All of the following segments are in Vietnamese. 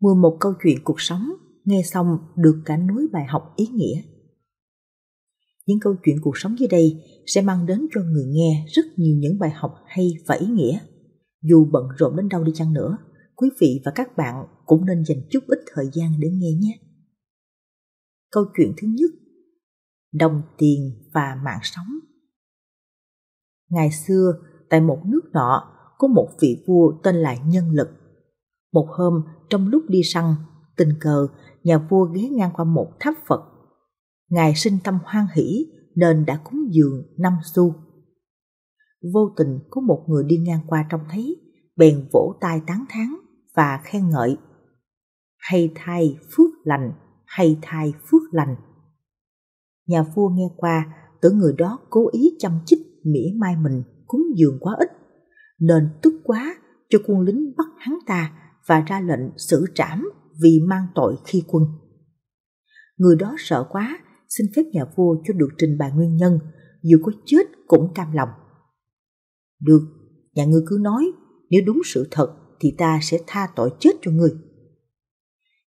mua một câu chuyện cuộc sống nghe xong được cả núi bài học ý nghĩa những câu chuyện cuộc sống dưới đây sẽ mang đến cho người nghe rất nhiều những bài học hay và ý nghĩa dù bận rộn đến đâu đi chăng nữa quý vị và các bạn cũng nên dành chút ít thời gian để nghe nhé câu chuyện thứ nhất đồng tiền và mạng sống ngày xưa tại một nước nọ có một vị vua tên là nhân lực một hôm trong lúc đi săn, tình cờ nhà vua ghé ngang qua một tháp Phật. Ngài sinh tâm hoan hỷ nên đã cúng dường năm xu. Vô tình có một người đi ngang qua trông thấy, bèn vỗ tay tán thán và khen ngợi. Hay thay phước lành, hay thay phước lành. Nhà vua nghe qua, tưởng người đó cố ý chăm chích mỉa mai mình cúng dường quá ít, nên tức quá cho quân lính bắt hắn ta và ra lệnh xử trảm vì mang tội khi quân. Người đó sợ quá, xin phép nhà vua cho được trình bày nguyên nhân, dù có chết cũng cam lòng. Được, nhà ngươi cứ nói, nếu đúng sự thật thì ta sẽ tha tội chết cho ngươi.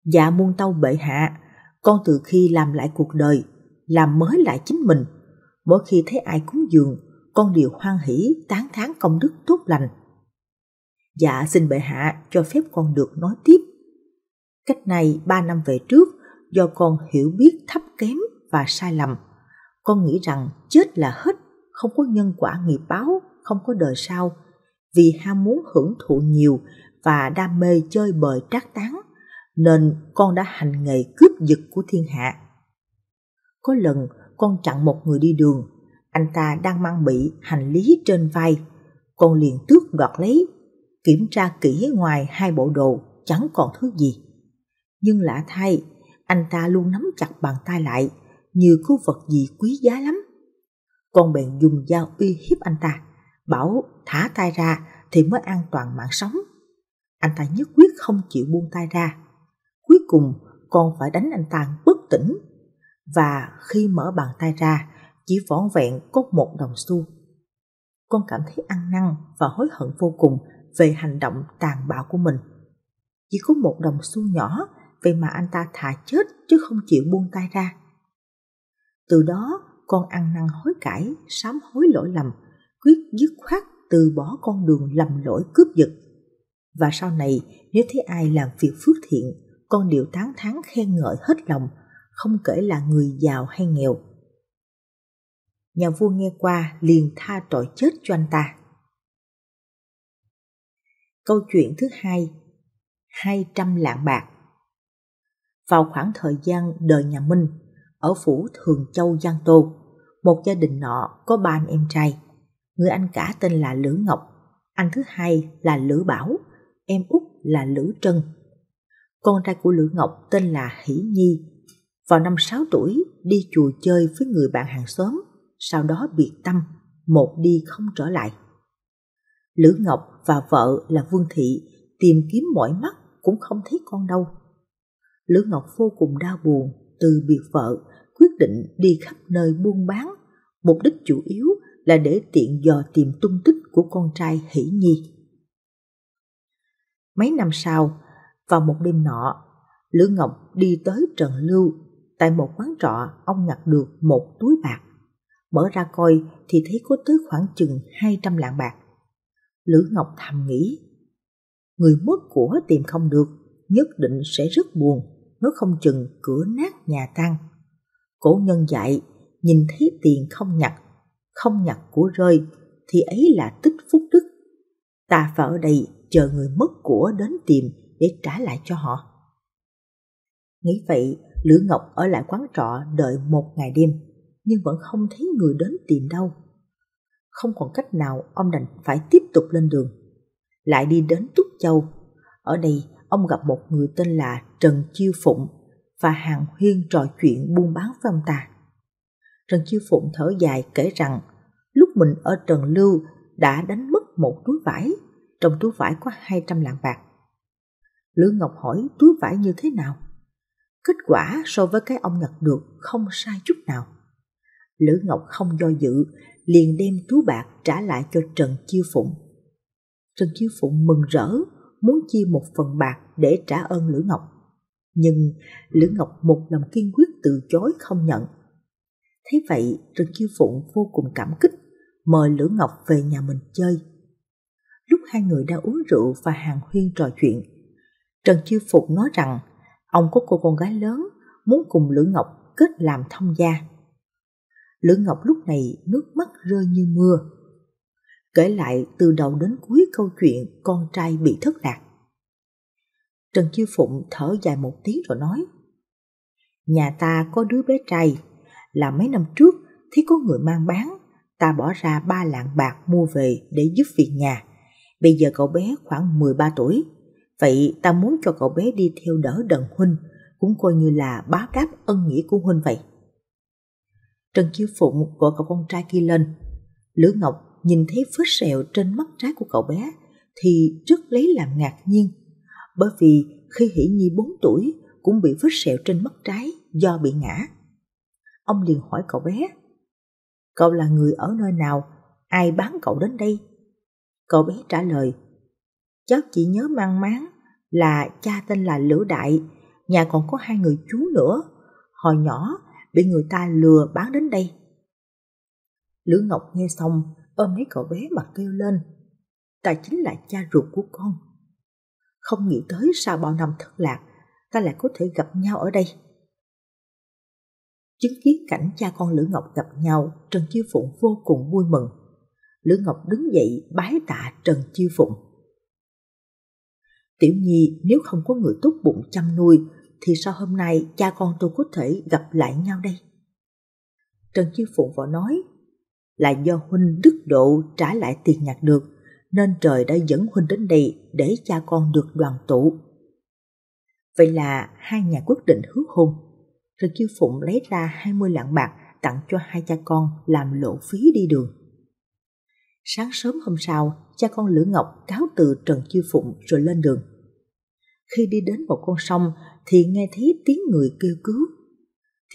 Dạ muôn tâu bệ hạ, con từ khi làm lại cuộc đời, làm mới lại chính mình, mỗi khi thấy ai cúng dường, con đều hoan hỷ tán thán công đức tốt lành Dạ xin bệ hạ cho phép con được nói tiếp. Cách này ba năm về trước, do con hiểu biết thấp kém và sai lầm. Con nghĩ rằng chết là hết, không có nhân quả nghiệp báo, không có đời sau. Vì ham muốn hưởng thụ nhiều và đam mê chơi bời trác tán, nên con đã hành nghề cướp giật của thiên hạ. Có lần con chặn một người đi đường, anh ta đang mang bị hành lý trên vai, con liền tước gọt lấy kiểm tra kỹ ngoài hai bộ đồ chẳng còn thứ gì. Nhưng lạ thay, anh ta luôn nắm chặt bàn tay lại như có vật gì quý giá lắm. Con bèn dùng dao uy hiếp anh ta, bảo thả tay ra thì mới an toàn mạng sống. Anh ta nhất quyết không chịu buông tay ra. Cuối cùng con phải đánh anh ta bất tỉnh và khi mở bàn tay ra chỉ vỏn vẹn có một đồng xu. Con cảm thấy ăn năn và hối hận vô cùng về hành động tàn bạo của mình. Chỉ có một đồng xu nhỏ, vậy mà anh ta thà chết chứ không chịu buông tay ra. Từ đó, con ăn năn hối cải, sám hối lỗi lầm, quyết dứt khoát từ bỏ con đường lầm lỗi cướp giật. Và sau này, nếu thấy ai làm việc phước thiện, con đều tán thán khen ngợi hết lòng, không kể là người giàu hay nghèo. Nhà vua nghe qua liền tha tội chết cho anh ta. Câu chuyện thứ hai 200 lạng bạc Vào khoảng thời gian đời nhà Minh, ở phủ Thường Châu Giang Tô, một gia đình nọ có ba anh em trai. Người anh cả tên là Lữ Ngọc, anh thứ hai là Lữ Bảo, em út là Lữ Trân. Con trai của Lữ Ngọc tên là Hỷ Nhi. Vào năm 6 tuổi, đi chùa chơi với người bạn hàng xóm, sau đó biệt tâm, một đi không trở lại. Lữ Ngọc và vợ là Vương Thị tìm kiếm mỏi mắt cũng không thấy con đâu. Lữ Ngọc vô cùng đau buồn từ biệt vợ, quyết định đi khắp nơi buôn bán, mục đích chủ yếu là để tiện dò tìm tung tích của con trai Hỷ Nhi. Mấy năm sau, vào một đêm nọ, Lữ Ngọc đi tới Trần Lưu, tại một quán trọ ông nhặt được một túi bạc. Mở ra coi thì thấy có tới khoảng chừng 200 lạng bạc. Lữ Ngọc thầm nghĩ, người mất của tìm không được, nhất định sẽ rất buồn, nó không chừng cửa nát nhà tan. Cổ nhân dạy, nhìn thấy tiền không nhặt, không nhặt của rơi, thì ấy là tích phúc đức. Ta phải ở đây chờ người mất của đến tìm để trả lại cho họ. Nghĩ vậy, Lữ Ngọc ở lại quán trọ đợi một ngày đêm, nhưng vẫn không thấy người đến tìm đâu không còn cách nào ông đành phải tiếp tục lên đường. Lại đi đến Túc Châu. Ở đây ông gặp một người tên là Trần Chiêu Phụng và hàng huyên trò chuyện buôn bán với ông ta. Trần Chiêu Phụng thở dài kể rằng lúc mình ở Trần Lưu đã đánh mất một túi vải, trong túi vải có hai trăm lạng bạc. Lữ Ngọc hỏi túi vải như thế nào? Kết quả so với cái ông nhặt được không sai chút nào. Lữ Ngọc không do dự liền đem túi bạc trả lại cho Trần Chiêu Phụng. Trần Chiêu Phụng mừng rỡ, muốn chia một phần bạc để trả ơn Lữ Ngọc. Nhưng Lữ Ngọc một lòng kiên quyết từ chối không nhận. Thế vậy, Trần Chiêu Phụng vô cùng cảm kích, mời Lữ Ngọc về nhà mình chơi. Lúc hai người đang uống rượu và hàng huyên trò chuyện, Trần Chiêu Phụng nói rằng ông có cô con gái lớn muốn cùng Lữ Ngọc kết làm thông gia. Lữ Ngọc lúc này nước mắt rơi như mưa. Kể lại từ đầu đến cuối câu chuyện con trai bị thất lạc. Trần Chiêu Phụng thở dài một tiếng rồi nói Nhà ta có đứa bé trai Là mấy năm trước thấy có người mang bán Ta bỏ ra ba lạng bạc mua về để giúp việc nhà Bây giờ cậu bé khoảng 13 tuổi Vậy ta muốn cho cậu bé đi theo đỡ đần huynh Cũng coi như là báo đáp ân nghĩa của huynh vậy Trần Chiêu Phụng gọi cậu con trai kia lên. Lữ Ngọc nhìn thấy vết sẹo trên mắt trái của cậu bé thì rất lấy làm ngạc nhiên. Bởi vì khi Hỷ Nhi 4 tuổi cũng bị vết sẹo trên mắt trái do bị ngã. Ông liền hỏi cậu bé, cậu là người ở nơi nào, ai bán cậu đến đây? Cậu bé trả lời, cháu chỉ nhớ mang máng là cha tên là Lữ Đại, nhà còn có hai người chú nữa. Hồi nhỏ bị người ta lừa bán đến đây. Lữ Ngọc nghe xong, ôm lấy cậu bé mà kêu lên. Ta chính là cha ruột của con. Không nghĩ tới sau bao năm thất lạc, ta lại có thể gặp nhau ở đây. Chứng kiến cảnh cha con Lữ Ngọc gặp nhau, Trần Chiêu Phụng vô cùng vui mừng. Lữ Ngọc đứng dậy bái tạ Trần Chiêu Phụng. Tiểu Nhi nếu không có người tốt bụng chăm nuôi, thì sao hôm nay cha con tôi có thể gặp lại nhau đây? Trần Chiêu Phụng vợ nói, là do huynh đức độ trả lại tiền nhặt được, nên trời đã dẫn huynh đến đây để cha con được đoàn tụ. Vậy là hai nhà quyết định hứa hôn. Trần Chiêu Phụng lấy ra 20 lạng bạc tặng cho hai cha con làm lộ phí đi đường. Sáng sớm hôm sau, cha con Lữ Ngọc cáo từ Trần Chiêu Phụng rồi lên đường. Khi đi đến một con sông, thì nghe thấy tiếng người kêu cứu.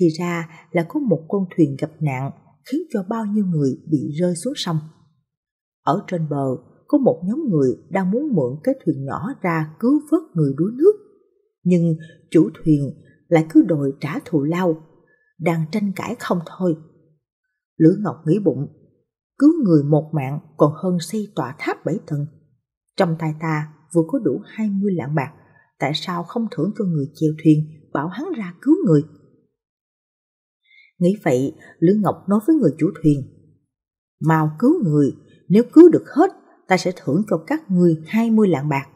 Thì ra là có một con thuyền gặp nạn khiến cho bao nhiêu người bị rơi xuống sông. Ở trên bờ có một nhóm người đang muốn mượn cái thuyền nhỏ ra cứu vớt người đuối nước. Nhưng chủ thuyền lại cứ đòi trả thù lao, đang tranh cãi không thôi. Lữ Ngọc nghĩ bụng, cứu người một mạng còn hơn xây tòa tháp bảy tầng. Trong tay ta vừa có đủ 20 lạng bạc tại sao không thưởng cho người chèo thuyền bảo hắn ra cứu người nghĩ vậy lữ ngọc nói với người chủ thuyền mau cứu người nếu cứu được hết ta sẽ thưởng cho các ngươi hai mươi lạng bạc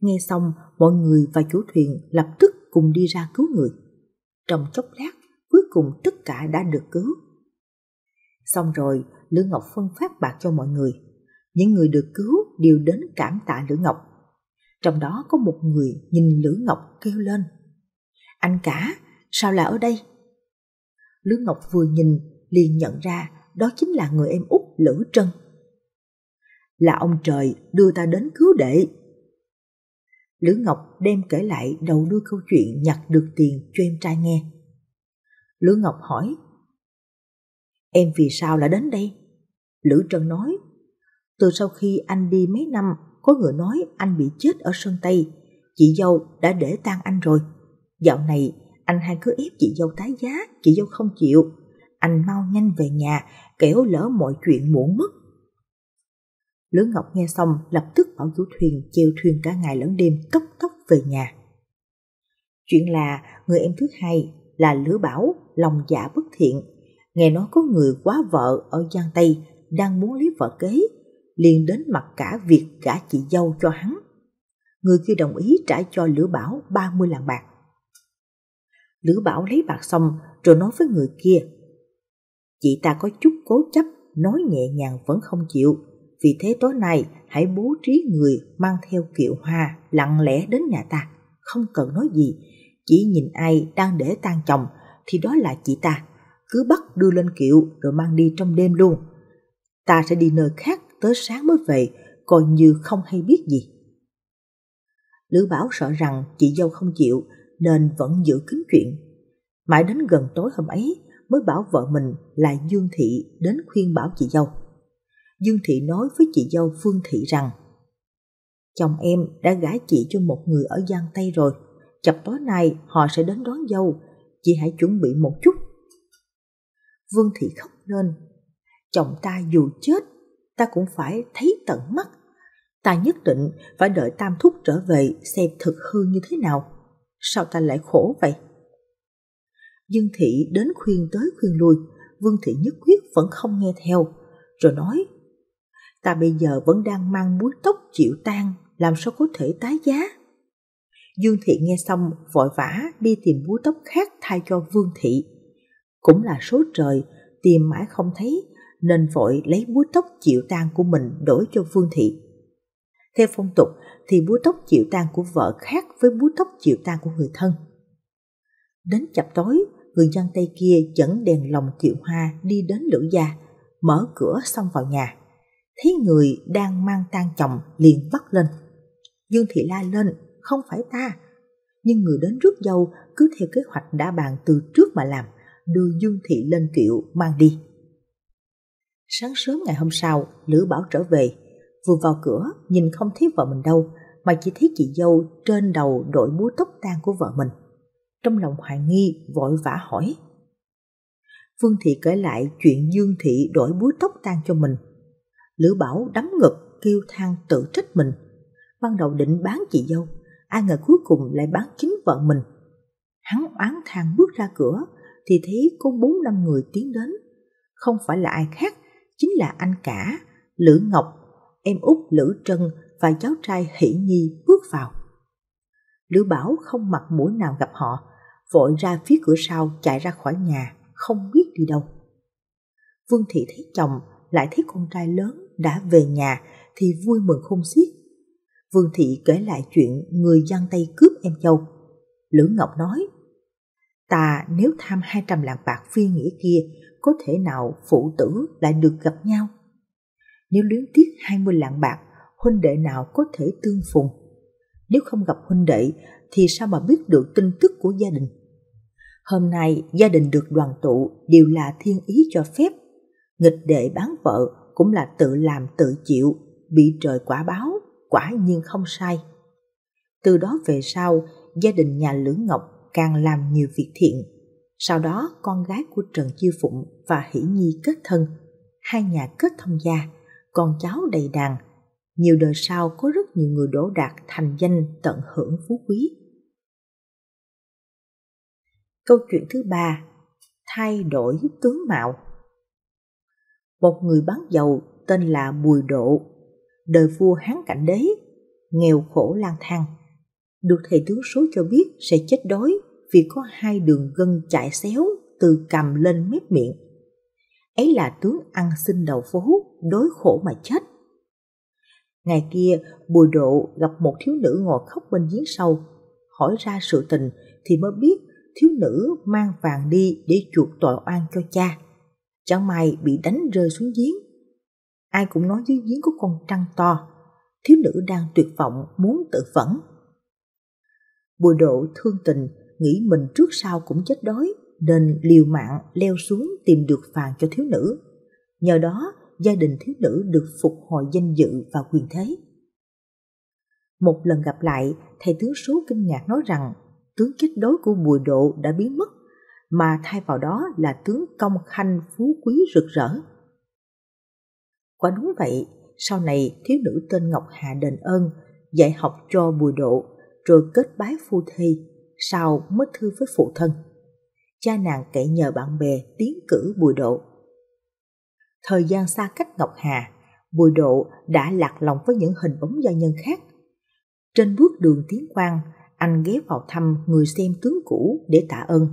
nghe xong mọi người và chủ thuyền lập tức cùng đi ra cứu người trong chốc lát cuối cùng tất cả đã được cứu xong rồi lữ ngọc phân phát bạc cho mọi người những người được cứu đều đến cảm tạ lữ ngọc trong đó có một người nhìn Lữ Ngọc kêu lên. Anh cả, sao là ở đây? Lữ Ngọc vừa nhìn liền nhận ra đó chính là người em út Lữ Trân. Là ông trời đưa ta đến cứu đệ. Lữ Ngọc đem kể lại đầu đuôi câu chuyện nhặt được tiền cho em trai nghe. Lữ Ngọc hỏi Em vì sao lại đến đây? Lữ Trân nói Từ sau khi anh đi mấy năm có người nói anh bị chết ở Sơn Tây, chị dâu đã để tang anh rồi. Dạo này anh hai cứ ép chị dâu tái giá, chị dâu không chịu. Anh mau nhanh về nhà, kẻo lỡ mọi chuyện muộn mất. Lữ Ngọc nghe xong lập tức bảo chủ thuyền chèo thuyền cả ngày lẫn đêm tốc tốc về nhà. Chuyện là người em thứ hai là Lữ Bảo, lòng dạ bất thiện. Nghe nói có người quá vợ ở Giang Tây đang muốn lấy vợ kế liền đến mặt cả việc gả chị dâu cho hắn. Người kia đồng ý trả cho Lữ Bảo 30 lạng bạc. Lữ Bảo lấy bạc xong rồi nói với người kia. Chị ta có chút cố chấp, nói nhẹ nhàng vẫn không chịu. Vì thế tối nay hãy bố trí người mang theo kiệu hoa lặng lẽ đến nhà ta. Không cần nói gì, chỉ nhìn ai đang để tan chồng thì đó là chị ta. Cứ bắt đưa lên kiệu rồi mang đi trong đêm luôn. Ta sẽ đi nơi khác tới sáng mới về, coi như không hay biết gì. Lữ Bảo sợ rằng chị dâu không chịu nên vẫn giữ kín chuyện. Mãi đến gần tối hôm ấy mới bảo vợ mình là Dương Thị đến khuyên bảo chị dâu. Dương Thị nói với chị dâu Phương Thị rằng Chồng em đã gả chị cho một người ở Giang Tây rồi, chập tối nay họ sẽ đến đón dâu, chị hãy chuẩn bị một chút. Vương Thị khóc lên, chồng ta dù chết ta cũng phải thấy tận mắt. Ta nhất định phải đợi tam thúc trở về xem thực hư như thế nào. Sao ta lại khổ vậy? Dương thị đến khuyên tới khuyên lui, Vương thị nhất quyết vẫn không nghe theo, rồi nói Ta bây giờ vẫn đang mang búi tóc chịu tan, làm sao có thể tái giá? Dương thị nghe xong vội vã đi tìm búi tóc khác thay cho Vương thị. Cũng là số trời, tìm mãi không thấy nên vội lấy búi tóc chịu tang của mình đổi cho Phương Thị. Theo phong tục thì búi tóc chịu tang của vợ khác với búi tóc chịu tang của người thân. Đến chập tối, người dân Tây kia dẫn đèn lồng kiệu hoa đi đến lửa gia, mở cửa xong vào nhà. Thấy người đang mang tang chồng liền bắt lên. Dương Thị la lên, không phải ta. Nhưng người đến rước dâu cứ theo kế hoạch đã bàn từ trước mà làm, đưa Dương Thị lên kiệu mang đi. Sáng sớm ngày hôm sau, Lữ Bảo trở về. Vừa vào cửa, nhìn không thấy vợ mình đâu, mà chỉ thấy chị dâu trên đầu đội búa tóc tan của vợ mình. Trong lòng hoài nghi, vội vã hỏi. Phương Thị kể lại chuyện Dương Thị đổi búa tóc tan cho mình. Lữ Bảo đấm ngực, kêu than tự trách mình. Ban đầu định bán chị dâu, ai ngờ cuối cùng lại bán chính vợ mình. Hắn oán than bước ra cửa, thì thấy có bốn năm người tiến đến. Không phải là ai khác chính là anh cả, Lữ Ngọc, em út Lữ Trân và cháu trai Hỷ Nhi bước vào. Lữ Bảo không mặt mũi nào gặp họ, vội ra phía cửa sau chạy ra khỏi nhà, không biết đi đâu. Vương Thị thấy chồng, lại thấy con trai lớn đã về nhà thì vui mừng không xiết. Vương Thị kể lại chuyện người giăng tay cướp em dâu. Lữ Ngọc nói, ta nếu tham 200 lạng bạc phi nghĩa kia có thể nào phụ tử lại được gặp nhau? Nếu luyến tiếc 20 lạng bạc, huynh đệ nào có thể tương phùng? Nếu không gặp huynh đệ thì sao mà biết được tin tức của gia đình? Hôm nay gia đình được đoàn tụ đều là thiên ý cho phép. Nghịch đệ bán vợ cũng là tự làm tự chịu, bị trời quả báo, quả nhiên không sai. Từ đó về sau, gia đình nhà Lữ Ngọc càng làm nhiều việc thiện sau đó con gái của Trần Chiêu Phụng và Hỷ Nhi kết thân, hai nhà kết thông gia, con cháu đầy đàn. Nhiều đời sau có rất nhiều người đỗ đạt thành danh tận hưởng phú quý. Câu chuyện thứ ba, thay đổi tướng mạo. Một người bán dầu tên là Bùi Độ, đời vua Hán Cảnh Đế, nghèo khổ lang thang. Được thầy tướng số cho biết sẽ chết đói vì có hai đường gân chạy xéo từ cằm lên mép miệng. Ấy là tướng ăn xin đầu phố, đối khổ mà chết. Ngày kia, Bùi Độ gặp một thiếu nữ ngồi khóc bên giếng sâu, hỏi ra sự tình thì mới biết thiếu nữ mang vàng đi để chuộc tội oan cho cha. Chẳng may bị đánh rơi xuống giếng. Ai cũng nói dưới giếng có con trăng to. Thiếu nữ đang tuyệt vọng muốn tự vẫn. Bùi độ thương tình nghĩ mình trước sau cũng chết đói nên liều mạng leo xuống tìm được vàng cho thiếu nữ. Nhờ đó, gia đình thiếu nữ được phục hồi danh dự và quyền thế. Một lần gặp lại, thầy tướng số kinh ngạc nói rằng tướng chết đối của Bùi Độ đã biến mất, mà thay vào đó là tướng công khanh phú quý rực rỡ. Quả đúng vậy, sau này thiếu nữ tên Ngọc Hạ đền ơn, dạy học cho Bùi Độ, rồi kết bái phu thi sau mất thư với phụ thân. Cha nàng cậy nhờ bạn bè tiến cử Bùi Độ. Thời gian xa cách Ngọc Hà, Bùi Độ đã lạc lòng với những hình bóng gia nhân khác. Trên bước đường tiến quan, anh ghé vào thăm người xem tướng cũ để tạ ơn.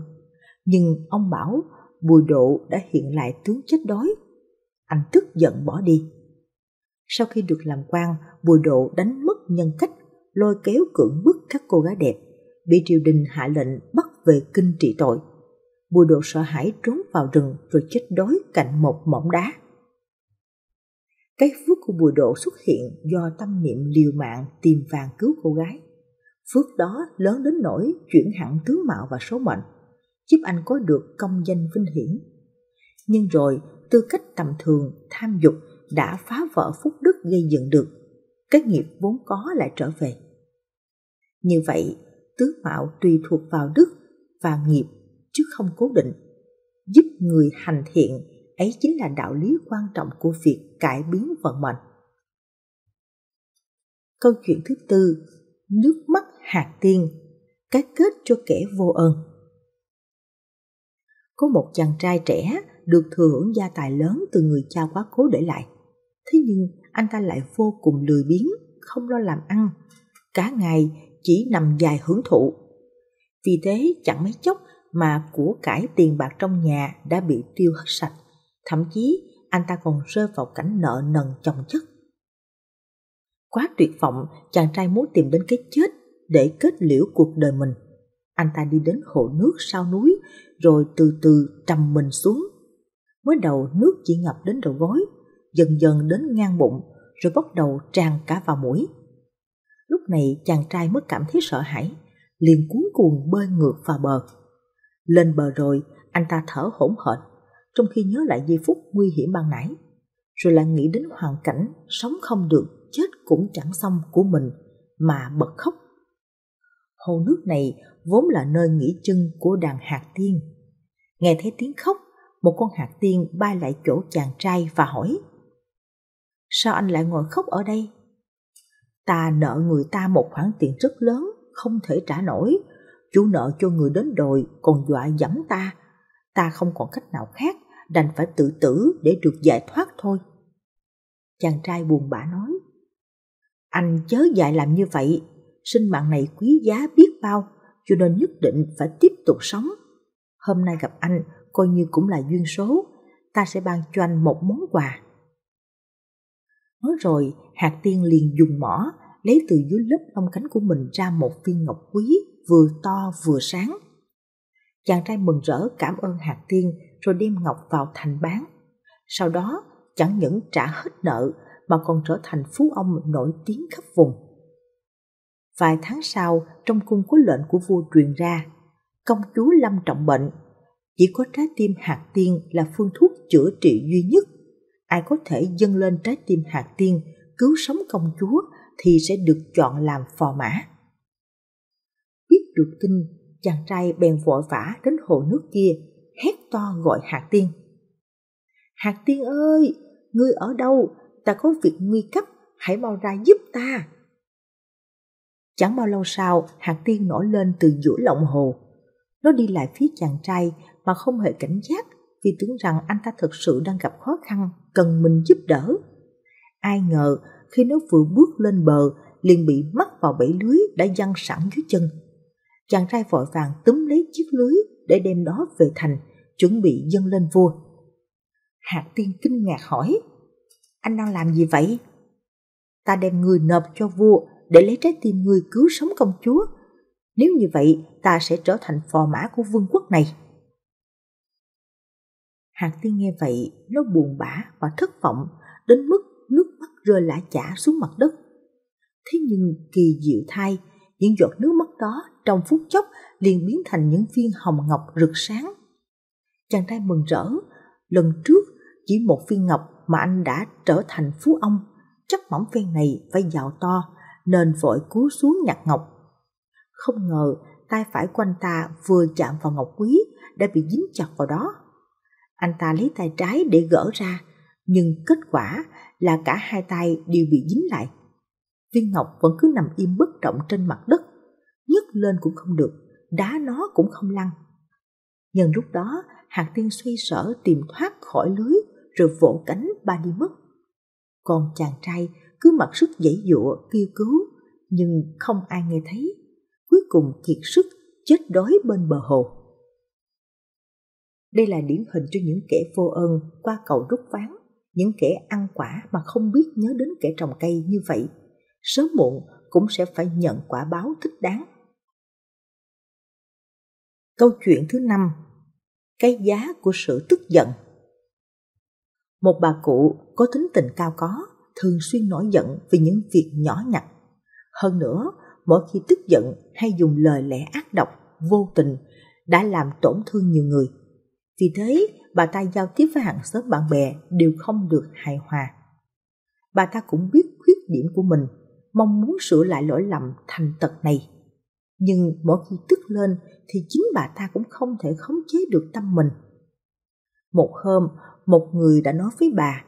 Nhưng ông bảo Bùi Độ đã hiện lại tướng chết đói. Anh tức giận bỏ đi. Sau khi được làm quan, Bùi Độ đánh mất nhân cách, lôi kéo cưỡng bức các cô gái đẹp bị triều đình hạ lệnh bắt về kinh trị tội. Bùi độ sợ hãi trốn vào rừng rồi chết đói cạnh một mỏm đá. Cái phước của bùi độ xuất hiện do tâm niệm liều mạng tìm vàng cứu cô gái. Phước đó lớn đến nỗi chuyển hẳn tướng mạo và số mệnh, giúp anh có được công danh vinh hiển. Nhưng rồi, tư cách tầm thường, tham dục đã phá vỡ phúc đức gây dựng được. Cái nghiệp vốn có lại trở về. Như vậy, tướng mạo tùy thuộc vào đức và nghiệp chứ không cố định giúp người hành thiện ấy chính là đạo lý quan trọng của việc cải biến vận mệnh câu chuyện thứ tư nước mắt hạt tiên cái kết cho kẻ vô ơn có một chàng trai trẻ được thừa hưởng gia tài lớn từ người cha quá cố để lại thế nhưng anh ta lại vô cùng lười biếng không lo làm ăn cả ngày chỉ nằm dài hưởng thụ. Vì thế chẳng mấy chốc mà của cải tiền bạc trong nhà đã bị tiêu hết sạch, thậm chí anh ta còn rơi vào cảnh nợ nần chồng chất. Quá tuyệt vọng, chàng trai muốn tìm đến cái chết để kết liễu cuộc đời mình. Anh ta đi đến hồ nước sau núi, rồi từ từ trầm mình xuống. Mới đầu nước chỉ ngập đến đầu gối, dần dần đến ngang bụng, rồi bắt đầu tràn cả vào mũi này chàng trai mới cảm thấy sợ hãi, liền cuốn cuồng bơi ngược vào bờ. Lên bờ rồi, anh ta thở hổn hển, trong khi nhớ lại giây phút nguy hiểm ban nãy, rồi lại nghĩ đến hoàn cảnh sống không được, chết cũng chẳng xong của mình mà bật khóc. Hồ nước này vốn là nơi nghỉ chân của đàn hạt tiên. Nghe thấy tiếng khóc, một con hạt tiên bay lại chỗ chàng trai và hỏi: "Sao anh lại ngồi khóc ở đây?" ta nợ người ta một khoản tiền rất lớn, không thể trả nổi. chủ nợ cho người đến đồi còn dọa dẫm ta. Ta không còn cách nào khác, đành phải tự tử để được giải thoát thôi. Chàng trai buồn bã nói, anh chớ dại làm như vậy, sinh mạng này quý giá biết bao, cho nên nhất định phải tiếp tục sống. Hôm nay gặp anh coi như cũng là duyên số, ta sẽ ban cho anh một món quà. Nói rồi, hạt tiên liền dùng mỏ, lấy từ dưới lớp lông cánh của mình ra một viên ngọc quý, vừa to vừa sáng. Chàng trai mừng rỡ cảm ơn hạt tiên rồi đem ngọc vào thành bán. Sau đó, chẳng những trả hết nợ mà còn trở thành phú ông nổi tiếng khắp vùng. Vài tháng sau, trong cung có lệnh của vua truyền ra, công chúa lâm trọng bệnh, chỉ có trái tim hạt tiên là phương thuốc chữa trị duy nhất ai có thể dâng lên trái tim hạt tiên cứu sống công chúa thì sẽ được chọn làm phò mã. Biết được tin, chàng trai bèn vội vã đến hồ nước kia, hét to gọi hạt tiên. Hạt tiên ơi, ngươi ở đâu? Ta có việc nguy cấp, hãy mau ra giúp ta. Chẳng bao lâu sau, hạt tiên nổi lên từ giữa lòng hồ. Nó đi lại phía chàng trai mà không hề cảnh giác vì tưởng rằng anh ta thật sự đang gặp khó khăn, cần mình giúp đỡ. Ai ngờ khi nó vừa bước lên bờ liền bị mắc vào bẫy lưới đã giăng sẵn dưới chân. Chàng trai vội vàng túm lấy chiếc lưới để đem đó về thành, chuẩn bị dâng lên vua. Hạt tiên kinh ngạc hỏi, anh đang làm gì vậy? Ta đem người nộp cho vua để lấy trái tim người cứu sống công chúa. Nếu như vậy, ta sẽ trở thành phò mã của vương quốc này. Hàng Tiên nghe vậy, nó buồn bã và thất vọng đến mức nước mắt rơi lã chả xuống mặt đất. Thế nhưng kỳ diệu thay, những giọt nước mắt đó trong phút chốc liền biến thành những viên hồng ngọc rực sáng. Chàng trai mừng rỡ, lần trước chỉ một viên ngọc mà anh đã trở thành phú ông, chắc mỏng phen này phải giàu to nên vội cú xuống nhặt ngọc. Không ngờ tay phải của anh ta vừa chạm vào ngọc quý đã bị dính chặt vào đó anh ta lấy tay trái để gỡ ra, nhưng kết quả là cả hai tay đều bị dính lại. Viên Ngọc vẫn cứ nằm im bất động trên mặt đất, nhấc lên cũng không được, đá nó cũng không lăn. Nhân lúc đó, Hạt Tiên xoay sở tìm thoát khỏi lưới rồi vỗ cánh ba đi mất. Còn chàng trai cứ mặc sức dãy dụa kêu cứu, nhưng không ai nghe thấy. Cuối cùng kiệt sức, chết đói bên bờ hồ. Đây là điển hình cho những kẻ vô ơn qua cầu rút ván, những kẻ ăn quả mà không biết nhớ đến kẻ trồng cây như vậy. Sớm muộn cũng sẽ phải nhận quả báo thích đáng. Câu chuyện thứ năm Cái giá của sự tức giận Một bà cụ có tính tình cao có, thường xuyên nổi giận vì những việc nhỏ nhặt. Hơn nữa, mỗi khi tức giận hay dùng lời lẽ ác độc, vô tình đã làm tổn thương nhiều người. Vì thế, bà ta giao tiếp với hàng xóm bạn bè đều không được hài hòa. Bà ta cũng biết khuyết điểm của mình, mong muốn sửa lại lỗi lầm thành tật này. Nhưng mỗi khi tức lên thì chính bà ta cũng không thể khống chế được tâm mình. Một hôm, một người đã nói với bà,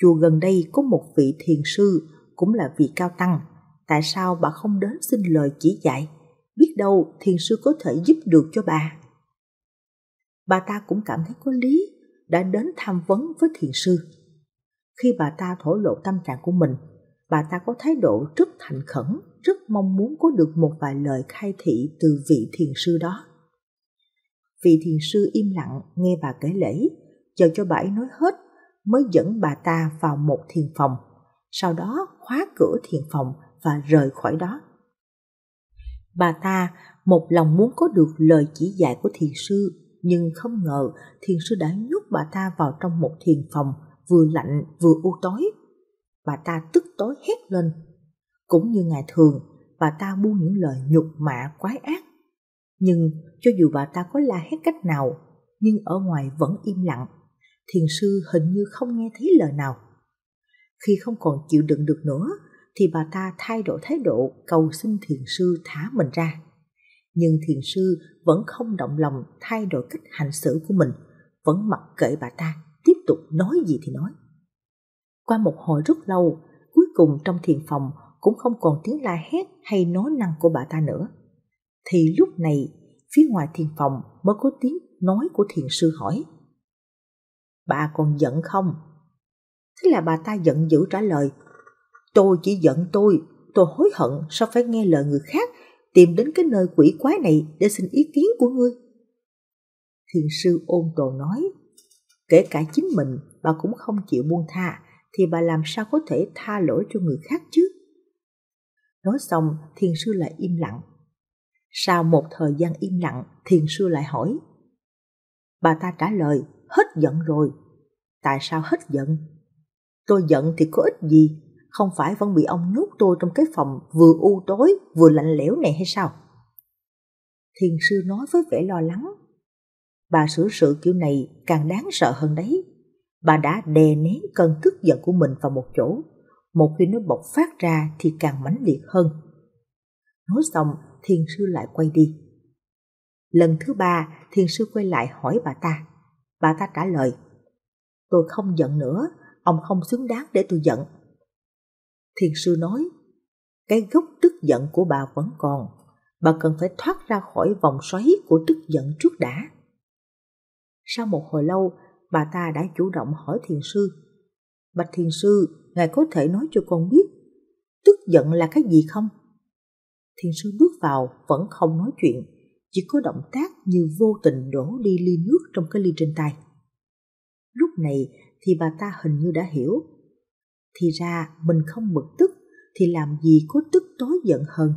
chùa gần đây có một vị thiền sư cũng là vị cao tăng, tại sao bà không đến xin lời chỉ dạy? Biết đâu thiền sư có thể giúp được cho bà bà ta cũng cảm thấy có lý, đã đến tham vấn với thiền sư. Khi bà ta thổ lộ tâm trạng của mình, bà ta có thái độ rất thành khẩn, rất mong muốn có được một vài lời khai thị từ vị thiền sư đó. Vị thiền sư im lặng nghe bà kể lễ, chờ cho bà ấy nói hết mới dẫn bà ta vào một thiền phòng, sau đó khóa cửa thiền phòng và rời khỏi đó. Bà ta một lòng muốn có được lời chỉ dạy của thiền sư nhưng không ngờ thiền sư đã nhốt bà ta vào trong một thiền phòng vừa lạnh vừa u tối. Bà ta tức tối hét lên. Cũng như ngày thường, bà ta buông những lời nhục mạ quái ác. Nhưng cho dù bà ta có la hét cách nào, nhưng ở ngoài vẫn im lặng. Thiền sư hình như không nghe thấy lời nào. Khi không còn chịu đựng được nữa, thì bà ta thay đổi thái độ cầu xin thiền sư thả mình ra nhưng thiền sư vẫn không động lòng thay đổi cách hành xử của mình, vẫn mặc kệ bà ta, tiếp tục nói gì thì nói. Qua một hồi rất lâu, cuối cùng trong thiền phòng cũng không còn tiếng la hét hay nói năng của bà ta nữa. Thì lúc này, phía ngoài thiền phòng mới có tiếng nói của thiền sư hỏi. Bà còn giận không? Thế là bà ta giận dữ trả lời. Tôi chỉ giận tôi, tôi hối hận sao phải nghe lời người khác tìm đến cái nơi quỷ quái này để xin ý kiến của ngươi. Thiền sư ôn tồn nói, kể cả chính mình bà cũng không chịu buông tha, thì bà làm sao có thể tha lỗi cho người khác chứ? Nói xong, thiền sư lại im lặng. Sau một thời gian im lặng, thiền sư lại hỏi. Bà ta trả lời, hết giận rồi. Tại sao hết giận? Tôi giận thì có ích gì không phải vẫn bị ông nhốt tôi trong cái phòng vừa u tối vừa lạnh lẽo này hay sao? Thiền sư nói với vẻ lo lắng. Bà xử sự kiểu này càng đáng sợ hơn đấy. Bà đã đè nén cơn tức giận của mình vào một chỗ. Một khi nó bộc phát ra thì càng mãnh liệt hơn. Nói xong, thiền sư lại quay đi. Lần thứ ba, thiền sư quay lại hỏi bà ta. Bà ta trả lời, tôi không giận nữa, ông không xứng đáng để tôi giận Thiền sư nói, cái gốc tức giận của bà vẫn còn, bà cần phải thoát ra khỏi vòng xoáy của tức giận trước đã. Sau một hồi lâu, bà ta đã chủ động hỏi thiền sư, Bạch thiền sư, ngài có thể nói cho con biết, tức giận là cái gì không? Thiền sư bước vào vẫn không nói chuyện, chỉ có động tác như vô tình đổ đi ly nước trong cái ly trên tay. Lúc này thì bà ta hình như đã hiểu thì ra mình không bực tức thì làm gì có tức tối giận hờn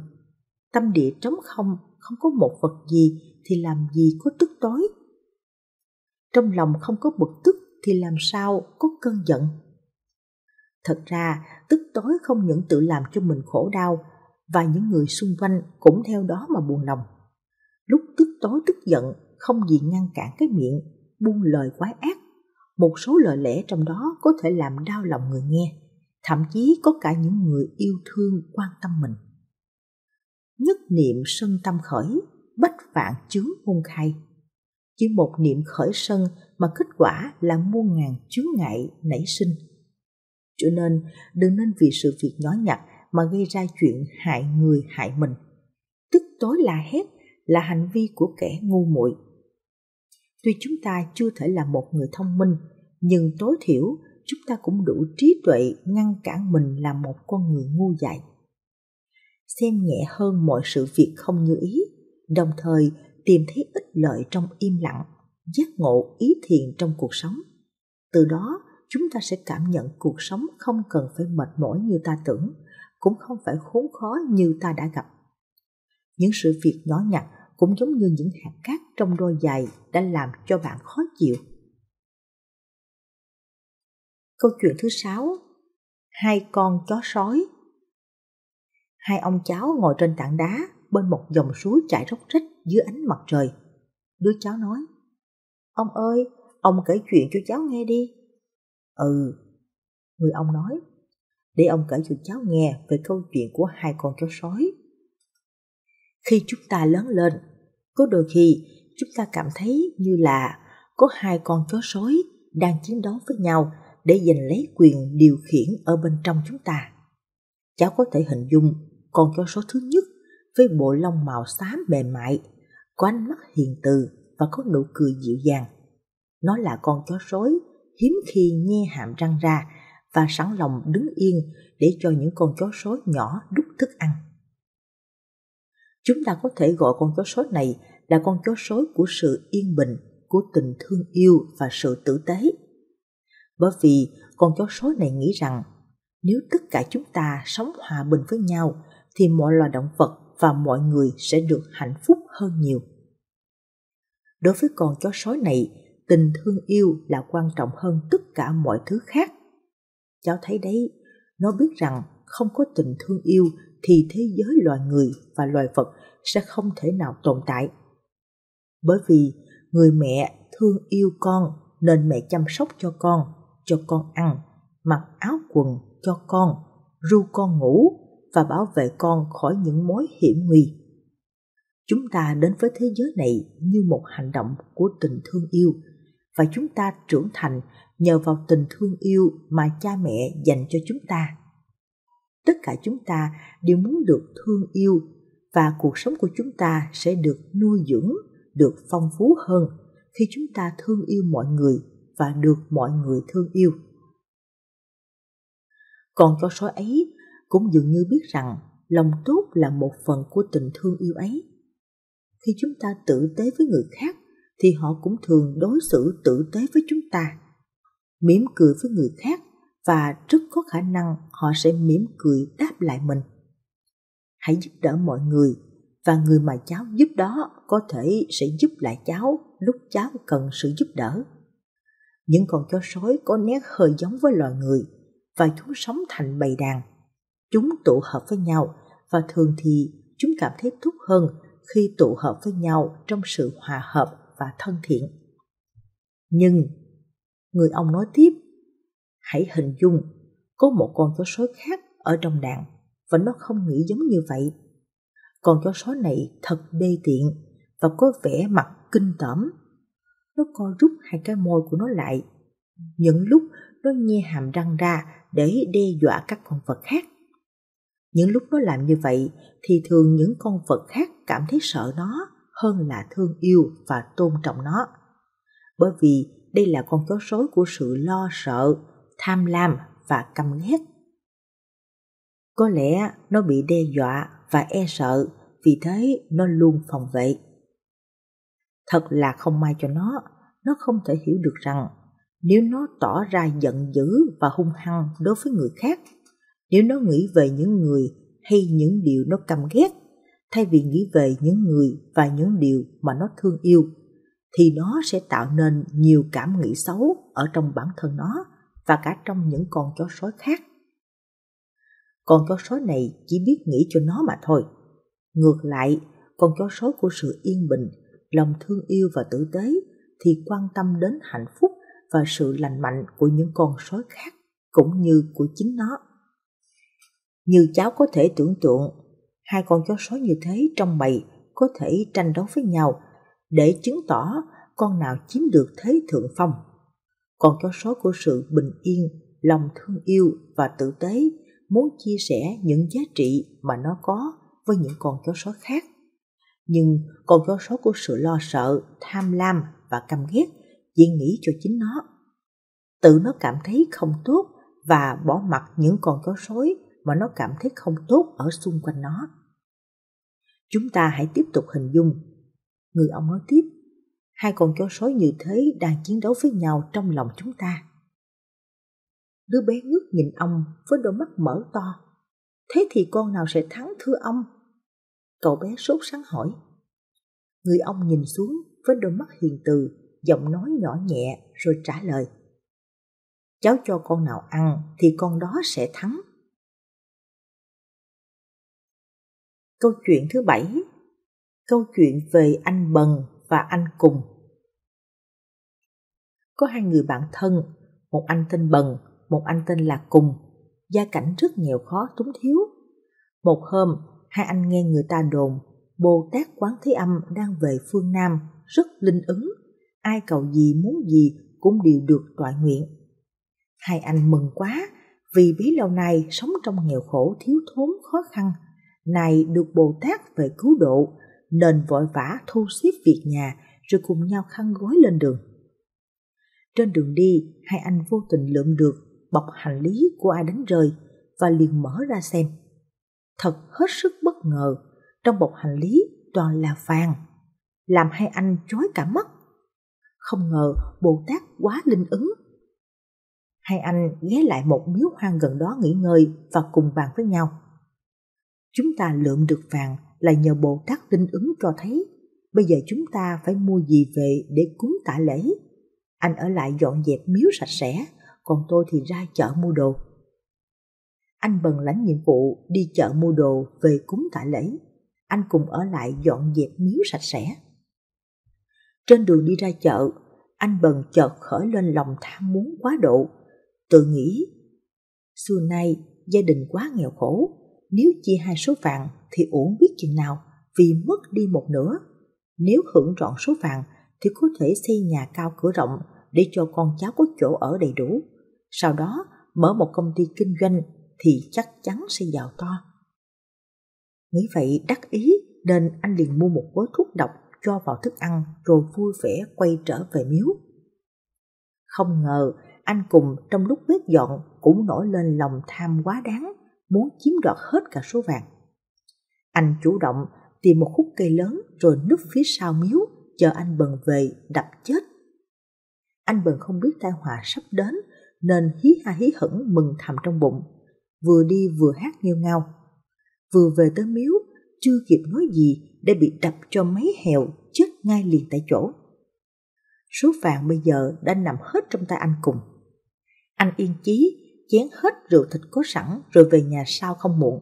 tâm địa trống không không có một vật gì thì làm gì có tức tối trong lòng không có bực tức thì làm sao có cơn giận thật ra tức tối không những tự làm cho mình khổ đau và những người xung quanh cũng theo đó mà buồn lòng lúc tức tối tức giận không gì ngăn cản cái miệng buông lời quái ác một số lời lẽ trong đó có thể làm đau lòng người nghe thậm chí có cả những người yêu thương quan tâm mình nhất niệm sân tâm khởi bách vạn chướng môn khai chỉ một niệm khởi sân mà kết quả là muôn ngàn chướng ngại nảy sinh cho nên đừng nên vì sự việc nhỏ nhặt mà gây ra chuyện hại người hại mình tức tối là hết là hành vi của kẻ ngu muội tuy chúng ta chưa thể là một người thông minh nhưng tối thiểu chúng ta cũng đủ trí tuệ ngăn cản mình làm một con người ngu dại xem nhẹ hơn mọi sự việc không như ý đồng thời tìm thấy ích lợi trong im lặng giác ngộ ý thiền trong cuộc sống từ đó chúng ta sẽ cảm nhận cuộc sống không cần phải mệt mỏi như ta tưởng cũng không phải khốn khó như ta đã gặp những sự việc nhỏ nhặt cũng giống như những hạt cát trong đôi giày đã làm cho bạn khó chịu Câu chuyện thứ sáu Hai con chó sói Hai ông cháu ngồi trên tảng đá bên một dòng suối chảy róc rách dưới ánh mặt trời. Đứa cháu nói Ông ơi, ông kể chuyện cho cháu nghe đi. Ừ, người ông nói để ông kể cho cháu nghe về câu chuyện của hai con chó sói. Khi chúng ta lớn lên, có đôi khi chúng ta cảm thấy như là có hai con chó sói đang chiến đấu với nhau để giành lấy quyền điều khiển ở bên trong chúng ta. Cháu có thể hình dung con chó số thứ nhất với bộ lông màu xám mềm mại, có ánh mắt hiền từ và có nụ cười dịu dàng. Nó là con chó sói hiếm khi nhe hàm răng ra và sẵn lòng đứng yên để cho những con chó sói nhỏ đút thức ăn. Chúng ta có thể gọi con chó sói này là con chó sói của sự yên bình, của tình thương yêu và sự tử tế bởi vì con chó sói này nghĩ rằng nếu tất cả chúng ta sống hòa bình với nhau thì mọi loài động vật và mọi người sẽ được hạnh phúc hơn nhiều. Đối với con chó sói này, tình thương yêu là quan trọng hơn tất cả mọi thứ khác. Cháu thấy đấy, nó biết rằng không có tình thương yêu thì thế giới loài người và loài vật sẽ không thể nào tồn tại. Bởi vì người mẹ thương yêu con nên mẹ chăm sóc cho con cho con ăn, mặc áo quần cho con, ru con ngủ và bảo vệ con khỏi những mối hiểm nguy. Chúng ta đến với thế giới này như một hành động của tình thương yêu và chúng ta trưởng thành nhờ vào tình thương yêu mà cha mẹ dành cho chúng ta. Tất cả chúng ta đều muốn được thương yêu và cuộc sống của chúng ta sẽ được nuôi dưỡng, được phong phú hơn khi chúng ta thương yêu mọi người và được mọi người thương yêu. Còn cho sói ấy cũng dường như biết rằng lòng tốt là một phần của tình thương yêu ấy. Khi chúng ta tử tế với người khác thì họ cũng thường đối xử tử tế với chúng ta. Mỉm cười với người khác và rất có khả năng họ sẽ mỉm cười đáp lại mình. Hãy giúp đỡ mọi người và người mà cháu giúp đó có thể sẽ giúp lại cháu lúc cháu cần sự giúp đỡ những con chó sói có nét hơi giống với loài người và chúng sống thành bầy đàn. Chúng tụ hợp với nhau và thường thì chúng cảm thấy thúc hơn khi tụ hợp với nhau trong sự hòa hợp và thân thiện. Nhưng, người ông nói tiếp, hãy hình dung có một con chó sói khác ở trong đàn và nó không nghĩ giống như vậy. Con chó sói này thật đê tiện và có vẻ mặt kinh tởm nó co rút hai cái môi của nó lại. Những lúc nó nhe hàm răng ra để đe dọa các con vật khác. Những lúc nó làm như vậy thì thường những con vật khác cảm thấy sợ nó hơn là thương yêu và tôn trọng nó. Bởi vì đây là con chó sói của sự lo sợ, tham lam và căm ghét. Có lẽ nó bị đe dọa và e sợ, vì thế nó luôn phòng vệ. Thật là không may cho nó, nó không thể hiểu được rằng nếu nó tỏ ra giận dữ và hung hăng đối với người khác, nếu nó nghĩ về những người hay những điều nó căm ghét, thay vì nghĩ về những người và những điều mà nó thương yêu, thì nó sẽ tạo nên nhiều cảm nghĩ xấu ở trong bản thân nó và cả trong những con chó sói khác. Con chó sói này chỉ biết nghĩ cho nó mà thôi. Ngược lại, con chó sói của sự yên bình lòng thương yêu và tử tế thì quan tâm đến hạnh phúc và sự lành mạnh của những con sói khác cũng như của chính nó như cháu có thể tưởng tượng hai con chó sói như thế trong bầy có thể tranh đấu với nhau để chứng tỏ con nào chiếm được thế thượng phong con chó sói của sự bình yên lòng thương yêu và tử tế muốn chia sẻ những giá trị mà nó có với những con chó sói khác nhưng còn có số của sự lo sợ, tham lam và căm ghét chỉ nghĩ cho chính nó. Tự nó cảm thấy không tốt và bỏ mặc những con chó sói mà nó cảm thấy không tốt ở xung quanh nó. Chúng ta hãy tiếp tục hình dung. Người ông nói tiếp, hai con chó sói như thế đang chiến đấu với nhau trong lòng chúng ta. Đứa bé ngước nhìn ông với đôi mắt mở to. Thế thì con nào sẽ thắng thưa ông? Cậu bé sốt sắng hỏi. Người ông nhìn xuống với đôi mắt hiền từ, giọng nói nhỏ nhẹ rồi trả lời. Cháu cho con nào ăn thì con đó sẽ thắng. Câu chuyện thứ bảy Câu chuyện về anh Bần và anh Cùng Có hai người bạn thân, một anh tên Bần, một anh tên là Cùng, gia cảnh rất nghèo khó túng thiếu. Một hôm, hai anh nghe người ta đồn Bồ Tát Quán Thế Âm đang về phương Nam, rất linh ứng, ai cầu gì muốn gì cũng đều được toại nguyện. Hai anh mừng quá, vì bấy lâu nay sống trong nghèo khổ thiếu thốn khó khăn, này được Bồ Tát về cứu độ, nên vội vã thu xếp việc nhà rồi cùng nhau khăn gói lên đường. Trên đường đi, hai anh vô tình lượm được bọc hành lý của ai đánh rơi và liền mở ra xem thật hết sức bất ngờ, trong bọc hành lý toàn là vàng, làm hai anh chói cả mắt. Không ngờ Bồ Tát quá linh ứng. Hai anh ghé lại một miếu hoang gần đó nghỉ ngơi và cùng bàn với nhau. Chúng ta lượm được vàng là nhờ Bồ Tát linh ứng cho thấy bây giờ chúng ta phải mua gì về để cúng tả lễ. Anh ở lại dọn dẹp miếu sạch sẽ, còn tôi thì ra chợ mua đồ. Anh bần lãnh nhiệm vụ đi chợ mua đồ về cúng tại lễ. Anh cùng ở lại dọn dẹp miếu sạch sẽ. Trên đường đi ra chợ, anh bần chợt khởi lên lòng tham muốn quá độ. Tự nghĩ, xưa nay gia đình quá nghèo khổ, nếu chia hai số vàng thì uổng biết chừng nào vì mất đi một nửa. Nếu hưởng trọn số vàng thì có thể xây nhà cao cửa rộng để cho con cháu có chỗ ở đầy đủ. Sau đó mở một công ty kinh doanh thì chắc chắn sẽ giàu to. Nghĩ vậy đắc ý nên anh liền mua một gói thuốc độc cho vào thức ăn rồi vui vẻ quay trở về miếu. Không ngờ anh cùng trong lúc quét dọn cũng nổi lên lòng tham quá đáng, muốn chiếm đoạt hết cả số vàng. Anh chủ động tìm một khúc cây lớn rồi núp phía sau miếu chờ anh bần về đập chết. Anh bần không biết tai họa sắp đến nên hí ha hí hửng mừng thầm trong bụng vừa đi vừa hát nghêu ngao. Vừa về tới miếu, chưa kịp nói gì đã bị đập cho mấy hèo chết ngay liền tại chỗ. Số vàng bây giờ đã nằm hết trong tay anh cùng. Anh yên chí, chén hết rượu thịt có sẵn rồi về nhà sau không muộn.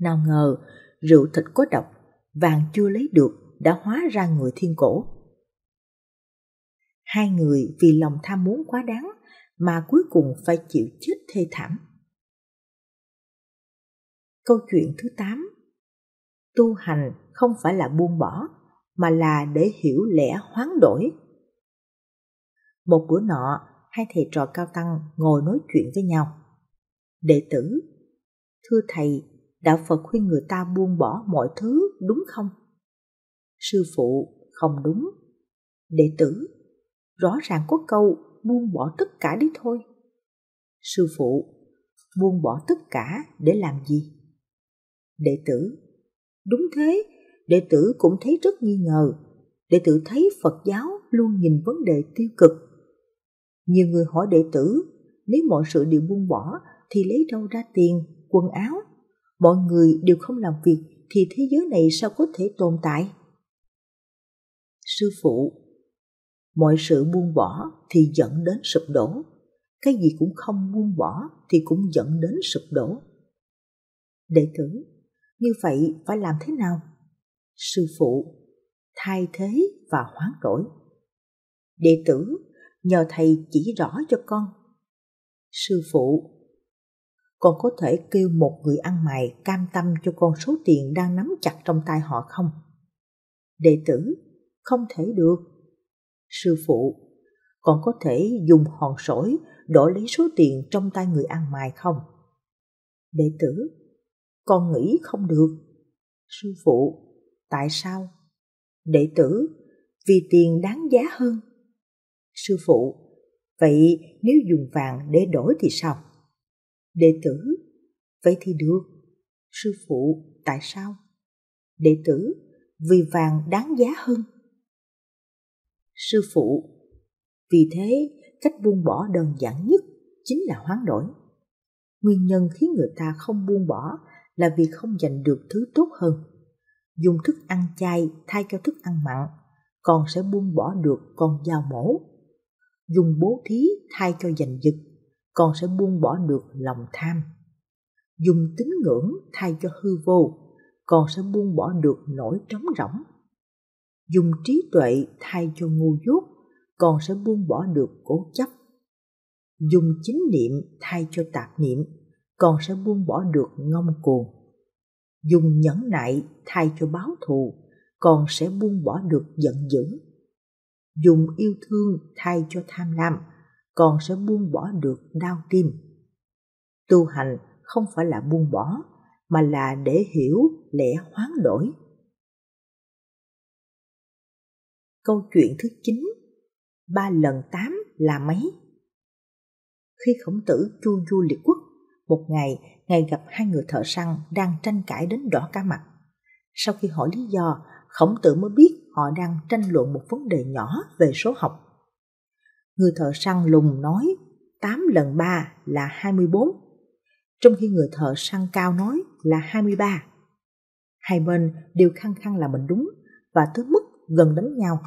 Nào ngờ, rượu thịt có độc, vàng chưa lấy được đã hóa ra người thiên cổ. Hai người vì lòng tham muốn quá đáng mà cuối cùng phải chịu chết thê thảm. Câu chuyện thứ 8 Tu hành không phải là buông bỏ, mà là để hiểu lẽ hoán đổi. Một bữa nọ, hai thầy trò cao tăng ngồi nói chuyện với nhau. Đệ tử, thưa thầy, đạo Phật khuyên người ta buông bỏ mọi thứ đúng không? Sư phụ, không đúng. Đệ tử, rõ ràng có câu buông bỏ tất cả đi thôi. Sư phụ, buông bỏ tất cả để làm gì? Đệ tử Đúng thế, đệ tử cũng thấy rất nghi ngờ. Đệ tử thấy Phật giáo luôn nhìn vấn đề tiêu cực. Nhiều người hỏi đệ tử, nếu mọi sự đều buông bỏ thì lấy đâu ra tiền, quần áo? Mọi người đều không làm việc thì thế giới này sao có thể tồn tại? Sư phụ Mọi sự buông bỏ thì dẫn đến sụp đổ. Cái gì cũng không buông bỏ thì cũng dẫn đến sụp đổ. Đệ tử như vậy phải làm thế nào? Sư phụ, thay thế và hoán đổi. Đệ tử, nhờ thầy chỉ rõ cho con. Sư phụ, con có thể kêu một người ăn mày cam tâm cho con số tiền đang nắm chặt trong tay họ không? Đệ tử, không thể được. Sư phụ, con có thể dùng hòn sỏi đổi lấy số tiền trong tay người ăn mày không? Đệ tử, con nghĩ không được sư phụ tại sao đệ tử vì tiền đáng giá hơn sư phụ vậy nếu dùng vàng để đổi thì sao đệ tử vậy thì được sư phụ tại sao đệ tử vì vàng đáng giá hơn sư phụ vì thế cách buông bỏ đơn giản nhất chính là hoán đổi nguyên nhân khiến người ta không buông bỏ là vì không giành được thứ tốt hơn. Dùng thức ăn chay thay cho thức ăn mặn, con sẽ buông bỏ được con dao mổ. Dùng bố thí thay cho giành giật, con sẽ buông bỏ được lòng tham. Dùng tín ngưỡng thay cho hư vô, con sẽ buông bỏ được nỗi trống rỗng. Dùng trí tuệ thay cho ngu dốt, con sẽ buông bỏ được cố chấp. Dùng chính niệm thay cho tạp niệm, còn sẽ buông bỏ được ngông cuồng. Dùng nhẫn nại thay cho báo thù, còn sẽ buông bỏ được giận dữ. Dùng yêu thương thay cho tham lam, còn sẽ buông bỏ được đau tim. Tu hành không phải là buông bỏ, mà là để hiểu lẽ hoán đổi. Câu chuyện thứ chín, Ba lần tám là mấy? Khi khổng tử chu du liệt quốc một ngày, ngài gặp hai người thợ săn đang tranh cãi đến đỏ cả mặt. Sau khi hỏi lý do, khổng tử mới biết họ đang tranh luận một vấn đề nhỏ về số học. Người thợ săn lùng nói 8 lần 3 là 24, trong khi người thợ săn cao nói là 23. Hai bên đều khăng khăng là mình đúng và tới mức gần đánh nhau.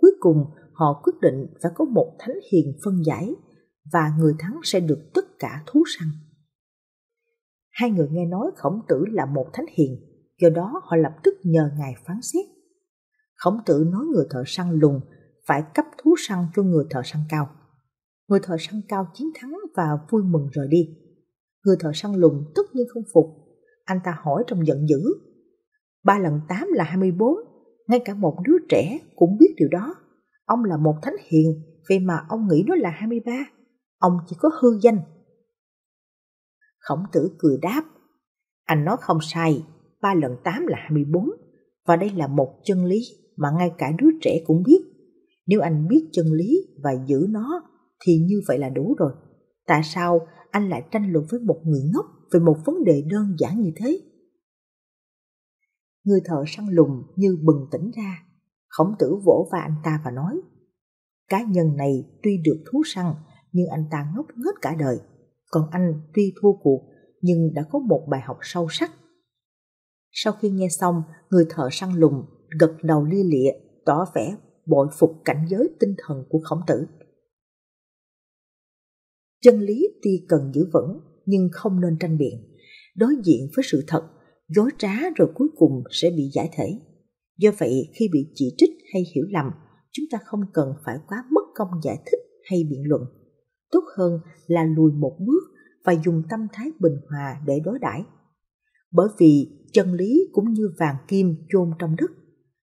Cuối cùng, họ quyết định phải có một thánh hiền phân giải và người thắng sẽ được tất cả thú săn. Hai người nghe nói khổng tử là một thánh hiền, do đó họ lập tức nhờ ngài phán xét. Khổng tử nói người thợ săn lùng phải cấp thú săn cho người thợ săn cao. Người thợ săn cao chiến thắng và vui mừng rời đi. Người thợ săn lùng tất nhiên không phục. Anh ta hỏi trong giận dữ. Ba lần tám là hai mươi bốn, ngay cả một đứa trẻ cũng biết điều đó. Ông là một thánh hiền, vì mà ông nghĩ nó là hai mươi ba ông chỉ có hư danh. Khổng tử cười đáp, anh nói không sai, 3 lần 8 là 24, và đây là một chân lý mà ngay cả đứa trẻ cũng biết. Nếu anh biết chân lý và giữ nó thì như vậy là đủ rồi. Tại sao anh lại tranh luận với một người ngốc về một vấn đề đơn giản như thế? Người thợ săn lùng như bừng tỉnh ra, khổng tử vỗ vào anh ta và nói Cá nhân này tuy được thú săn nhưng anh ta ngốc nghếch cả đời. Còn anh tuy thua cuộc nhưng đã có một bài học sâu sắc. Sau khi nghe xong, người thợ săn lùng gật đầu lia lịa, tỏ vẻ bội phục cảnh giới tinh thần của khổng tử. Chân lý tuy cần giữ vững nhưng không nên tranh biện. Đối diện với sự thật, dối trá rồi cuối cùng sẽ bị giải thể. Do vậy, khi bị chỉ trích hay hiểu lầm, chúng ta không cần phải quá mất công giải thích hay biện luận tốt hơn là lùi một bước và dùng tâm thái bình hòa để đối đãi bởi vì chân lý cũng như vàng kim chôn trong đất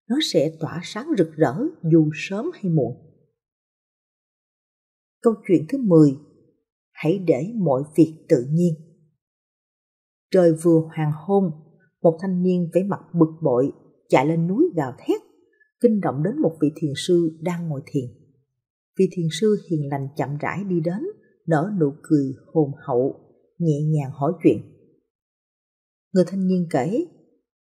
nó sẽ tỏa sáng rực rỡ dù sớm hay muộn câu chuyện thứ 10 hãy để mọi việc tự nhiên trời vừa hoàng hôn một thanh niên vẻ mặt bực bội chạy lên núi gào thét kinh động đến một vị thiền sư đang ngồi thiền vị thiền sư hiền lành chậm rãi đi đến nở nụ cười hồn hậu nhẹ nhàng hỏi chuyện người thanh niên kể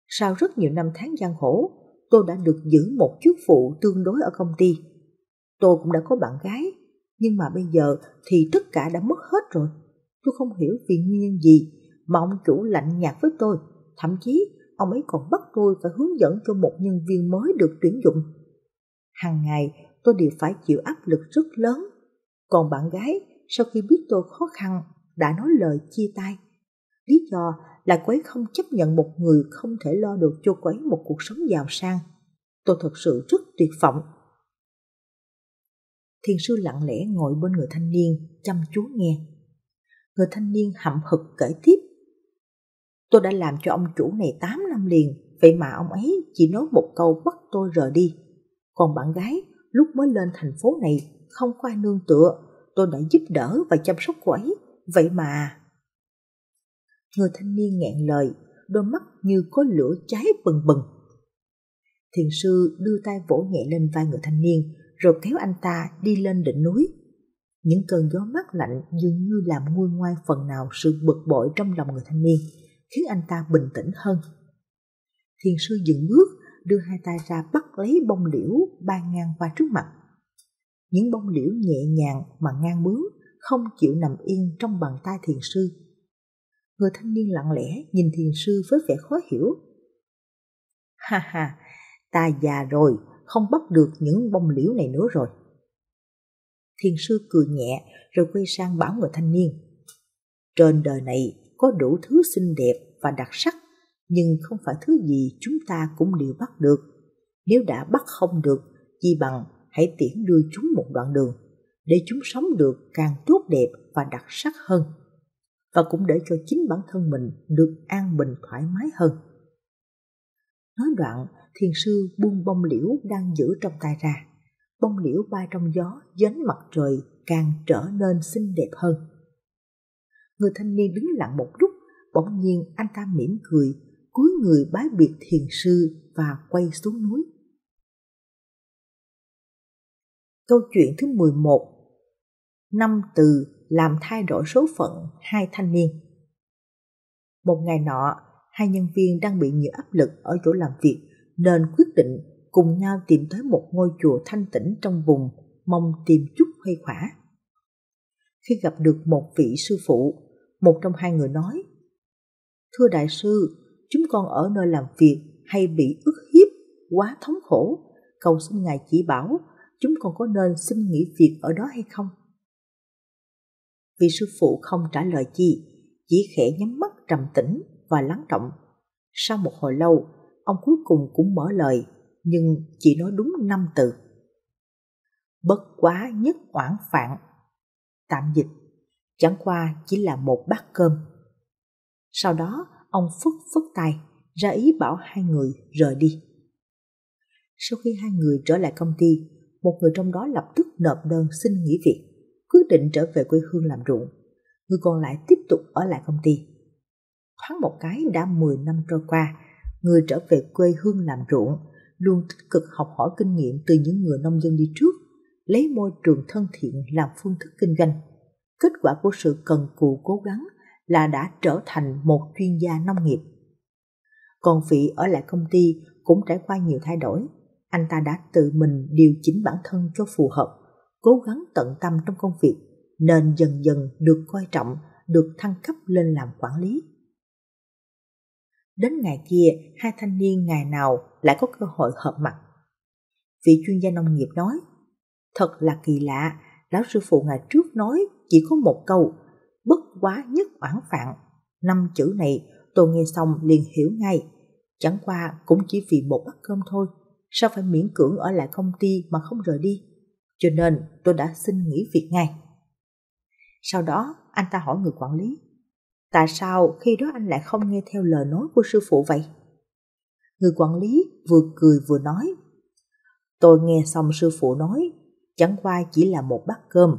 sau rất nhiều năm tháng gian khổ, tôi đã được giữ một chức vụ tương đối ở công ty tôi cũng đã có bạn gái nhưng mà bây giờ thì tất cả đã mất hết rồi tôi không hiểu vì nguyên nhân gì mà ông chủ lạnh nhạt với tôi thậm chí ông ấy còn bắt tôi phải hướng dẫn cho một nhân viên mới được tuyển dụng hàng ngày tôi đều phải chịu áp lực rất lớn. Còn bạn gái, sau khi biết tôi khó khăn, đã nói lời chia tay. Lý do là cô ấy không chấp nhận một người không thể lo được cho cô ấy một cuộc sống giàu sang. Tôi thật sự rất tuyệt vọng. Thiền sư lặng lẽ ngồi bên người thanh niên, chăm chú nghe. Người thanh niên hậm hực kể tiếp. Tôi đã làm cho ông chủ này 8 năm liền, vậy mà ông ấy chỉ nói một câu bắt tôi rời đi. Còn bạn gái, lúc mới lên thành phố này không qua nương tựa tôi đã giúp đỡ và chăm sóc cô ấy vậy mà người thanh niên nghẹn lời đôi mắt như có lửa cháy bừng bừng thiền sư đưa tay vỗ nhẹ lên vai người thanh niên rồi kéo anh ta đi lên đỉnh núi những cơn gió mát lạnh dường như làm nguôi ngoai phần nào sự bực bội trong lòng người thanh niên khiến anh ta bình tĩnh hơn thiền sư dừng bước đưa hai tay ra bắt lấy bông liễu ban ngang qua trước mặt. Những bông liễu nhẹ nhàng mà ngang bướng, không chịu nằm yên trong bàn tay thiền sư. Người thanh niên lặng lẽ nhìn thiền sư với vẻ khó hiểu. Ha ha, ta già rồi, không bắt được những bông liễu này nữa rồi. Thiền sư cười nhẹ rồi quay sang bảo người thanh niên. Trên đời này có đủ thứ xinh đẹp và đặc sắc nhưng không phải thứ gì chúng ta cũng đều bắt được. Nếu đã bắt không được, chi bằng hãy tiễn đưa chúng một đoạn đường, để chúng sống được càng tốt đẹp và đặc sắc hơn, và cũng để cho chính bản thân mình được an bình thoải mái hơn. Nói đoạn, thiền sư buông bông liễu đang giữ trong tay ra. Bông liễu bay trong gió, dấn mặt trời càng trở nên xinh đẹp hơn. Người thanh niên đứng lặng một lúc, bỗng nhiên anh ta mỉm cười cúi người bái biệt thiền sư và quay xuống núi. Câu chuyện thứ 11 Năm từ làm thay đổi số phận hai thanh niên Một ngày nọ, hai nhân viên đang bị nhiều áp lực ở chỗ làm việc nên quyết định cùng nhau tìm tới một ngôi chùa thanh tĩnh trong vùng mong tìm chút khuây khỏa. Khi gặp được một vị sư phụ, một trong hai người nói Thưa đại sư, chúng con ở nơi làm việc hay bị ức hiếp quá thống khổ cầu xin ngài chỉ bảo chúng con có nên xin nghỉ việc ở đó hay không vị sư phụ không trả lời gì chỉ khẽ nhắm mắt trầm tĩnh và lắng động sau một hồi lâu ông cuối cùng cũng mở lời nhưng chỉ nói đúng năm từ bất quá nhất oản phạn tạm dịch chẳng qua chỉ là một bát cơm sau đó ông Phúc phất tay, ra ý bảo hai người rời đi. Sau khi hai người trở lại công ty, một người trong đó lập tức nộp đơn xin nghỉ việc, quyết định trở về quê hương làm ruộng. Người còn lại tiếp tục ở lại công ty. Thoáng một cái đã 10 năm trôi qua, người trở về quê hương làm ruộng luôn tích cực học hỏi kinh nghiệm từ những người nông dân đi trước, lấy môi trường thân thiện làm phương thức kinh doanh. Kết quả của sự cần cù cố gắng là đã trở thành một chuyên gia nông nghiệp. Còn vị ở lại công ty cũng trải qua nhiều thay đổi. Anh ta đã tự mình điều chỉnh bản thân cho phù hợp, cố gắng tận tâm trong công việc, nên dần dần được coi trọng, được thăng cấp lên làm quản lý. Đến ngày kia, hai thanh niên ngày nào lại có cơ hội hợp mặt. Vị chuyên gia nông nghiệp nói, thật là kỳ lạ, lão sư phụ ngày trước nói chỉ có một câu bất quá nhất oản phạn. Năm chữ này tôi nghe xong liền hiểu ngay. Chẳng qua cũng chỉ vì một bát cơm thôi, sao phải miễn cưỡng ở lại công ty mà không rời đi. Cho nên tôi đã xin nghỉ việc ngay. Sau đó anh ta hỏi người quản lý, tại sao khi đó anh lại không nghe theo lời nói của sư phụ vậy? Người quản lý vừa cười vừa nói, tôi nghe xong sư phụ nói, chẳng qua chỉ là một bát cơm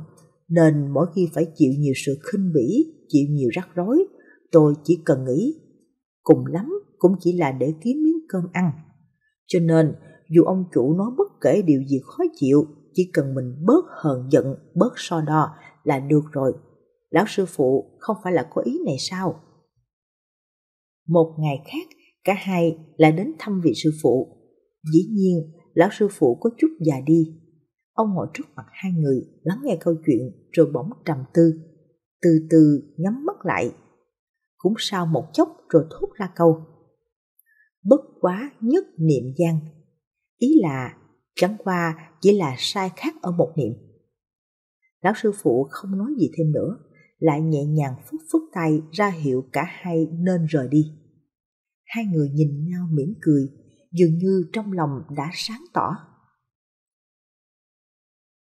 nên mỗi khi phải chịu nhiều sự khinh bỉ, chịu nhiều rắc rối, tôi chỉ cần nghĩ, cùng lắm cũng chỉ là để kiếm miếng cơm ăn. Cho nên, dù ông chủ nói bất kể điều gì khó chịu, chỉ cần mình bớt hờn giận, bớt so đo là được rồi. Lão sư phụ không phải là có ý này sao? Một ngày khác, cả hai lại đến thăm vị sư phụ. Dĩ nhiên, lão sư phụ có chút già đi, Ông ngồi trước mặt hai người, lắng nghe câu chuyện, rồi bỗng trầm tư. Từ từ nhắm mắt lại. Cũng sau một chốc rồi thốt ra câu. Bất quá nhất niệm gian. Ý là chẳng qua chỉ là sai khác ở một niệm. Lão sư phụ không nói gì thêm nữa, lại nhẹ nhàng phúc phúc tay ra hiệu cả hai nên rời đi. Hai người nhìn nhau mỉm cười, dường như trong lòng đã sáng tỏ.